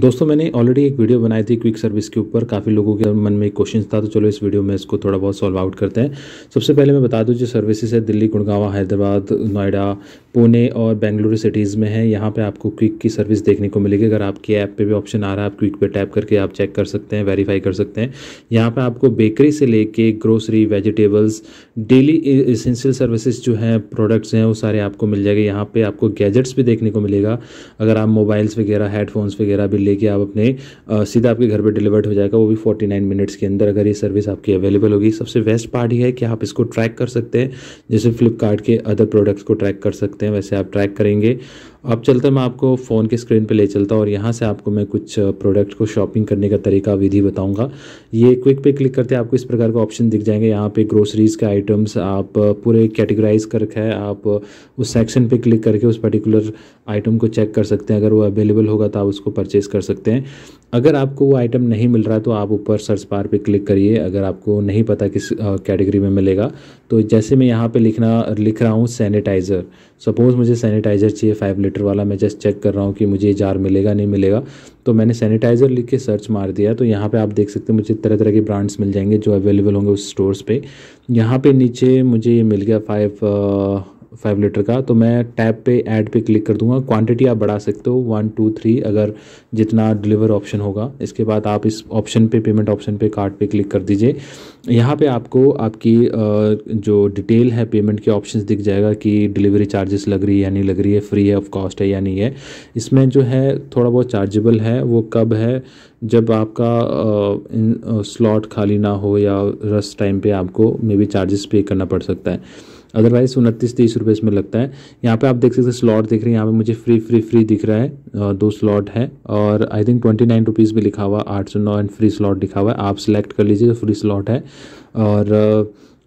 दोस्तों मैंने ऑलरेडी एक वीडियो बनाई थी क्विक सर्विस के ऊपर काफ़ी लोगों के मन में क्वेश्चन था तो चलो इस वीडियो में इसको थोड़ा बहुत सॉल्व आउट करते हैं सबसे पहले मैं बता दूं जो सर्विसेज है दिल्ली गुड़गावा हैदराबाद नोएडा पुणे और बेंगलुरु सिटीज़ में है यहाँ पे आपको क्विक की सर्विस देखने को मिलेगी अगर आपकी ऐप पे भी ऑप्शन आ रहा है आप क्विक पे टैप करके आप चेक कर सकते हैं वेरीफाई कर सकते हैं यहाँ पे आपको बेकरी से लेके grocery vegetables daily essential services जो हैं प्रोडक्ट्स हैं वो सारे आपको मिल जाएंगे यहाँ पर आपको गैजेट्स भी देखने को मिलेगा अगर आप मोबाइल्स वगैरह हेडफोन्स वगैरह भी लेके आप अपने सीधा आपके घर पर डिलीवर्ड हो जाएगा वो भी फोर्टी मिनट्स के अंदर अगर ये सर्विस आपकी अवेलेबल होगी सबसे बेस्ट पार्ट ये है कि आप इसको ट्रैक कर सकते हैं जैसे फ्लिपकार्ट के अदर प्रोडक्ट्स को ट्रैक कर सकते हैं हैं वैसे आप ट्रैक करेंगे अब चलते मैं आपको फ़ोन के स्क्रीन पे ले चलता हूँ और यहाँ से आपको मैं कुछ प्रोडक्ट को शॉपिंग करने का तरीका विधि बताऊँगा ये क्विक पे क्लिक करते हैं आपको इस प्रकार का ऑप्शन दिख जाएंगे यहाँ पे ग्रोसरीज़ के आइटम्स आप पूरे कैटेगराइज कर रखा है आप उस सेक्शन पे क्लिक करके उस पर्टिकुलर आइटम को चेक कर सकते हैं अगर वो अवेलेबल होगा तो आप उसको परचेज कर सकते हैं अगर आपको वो आइटम नहीं मिल रहा तो आप ऊपर सर्च पार पर क्लिक करिए अगर आपको नहीं पता किस कैटेगरी में मिलेगा तो जैसे मैं यहाँ पर लिखना लिख रहा हूँ सैनिटाइज़र सपोज़ मुझे सैनिटाइज़र चाहिए फाइव लीटर वाला मैं जस्ट चेक कर रहा हूँ कि मुझे ये जार मिलेगा नहीं मिलेगा तो मैंने सैनिटाइज़र लिख के सर्च मार दिया तो यहाँ पे आप देख सकते हैं मुझे तरह तरह के ब्रांड्स मिल जाएंगे जो अवेलेबल होंगे उस स्टोर्स पे यहाँ पे नीचे मुझे ये मिल गया फाइव फाइव लीटर का तो मैं टैब पे ऐड पे क्लिक कर दूंगा क्वांटिटी आप बढ़ा सकते हो वन टू थ्री अगर जितना डिलीवर ऑप्शन होगा इसके बाद आप इस ऑप्शन पे पेमेंट ऑप्शन पे कार्ड पे क्लिक कर दीजिए यहाँ पे आपको आपकी जो डिटेल है पेमेंट के ऑप्शंस दिख जाएगा कि डिलीवरी चार्जेस लग रही है या नहीं लग रही है फ्री है ऑफ कॉस्ट है या नहीं है इसमें जो है थोड़ा बहुत चार्जेबल है वो कब है जब आपका स्लॉट खाली ना हो या रस टाइम पे आपको मे बी चार्जेस पे करना पड़ सकता है अदरवाइज उनतीस तेईस रुपये इसमें लगता है यहाँ पे आप देख सकते हैं स्लॉट दिख रहे हैं यहाँ पे मुझे फ्री फ्री फ्री दिख रहा है दो स्लॉट है और I think twenty nine rupees भी लिखा हुआ आठ सौ नौ एंड फ्री स्लॉट लिखा हुआ है आप सेलेक्ट कर लीजिए तो फ्री स्लॉट है और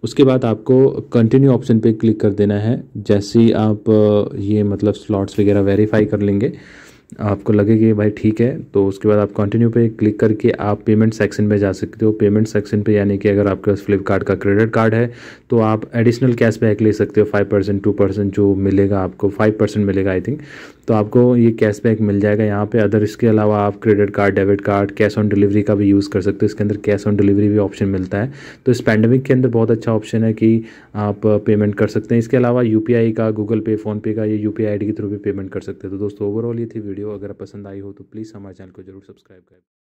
उसके बाद आपको कंटिन्यू ऑप्शन पे क्लिक कर देना है जैसे ही आप ये मतलब स्लॉट्स वगैरह वेरीफाई कर लेंगे आपको लगे कि भाई ठीक है तो उसके बाद आप कंटिन्यू पे क्लिक करके आप पेमेंट सेक्शन पे जा सकते हो पेमेंट सेक्शन पे यानी कि अगर आपके पास फ्लिपकार्ट का क्रेडिट कार्ड है तो आप एडिशनल कैशबैक ले सकते हो फाइव परसेंट टू परसेंट जो मिलेगा आपको फाइव परसेंट मिलेगा आई थिंक तो आपको ये कैशबैक मिल जाएगा यहाँ पे अदर इसके अलावा आप credit card debit card cash on delivery का भी यूज़ कर सकते हो इसके अंदर कैश ऑन डिलीवरी भी ऑप्शन मिलता है तो इस पैंडमिक के अंदर बहुत अच्छा ऑप्शन है कि आप पेमेंट कर सकते हैं इसके अलावा यू का गूगल पे फ़ोनपे का या यू पी के थ्रू भी पेमेंट कर सकते हैं तो दोस्तों ओवरऑल ये थी वीडियो अगर पसंद आई हो तो प्लीज़ हमारे चैनल को जरूर सब्सक्राइब करें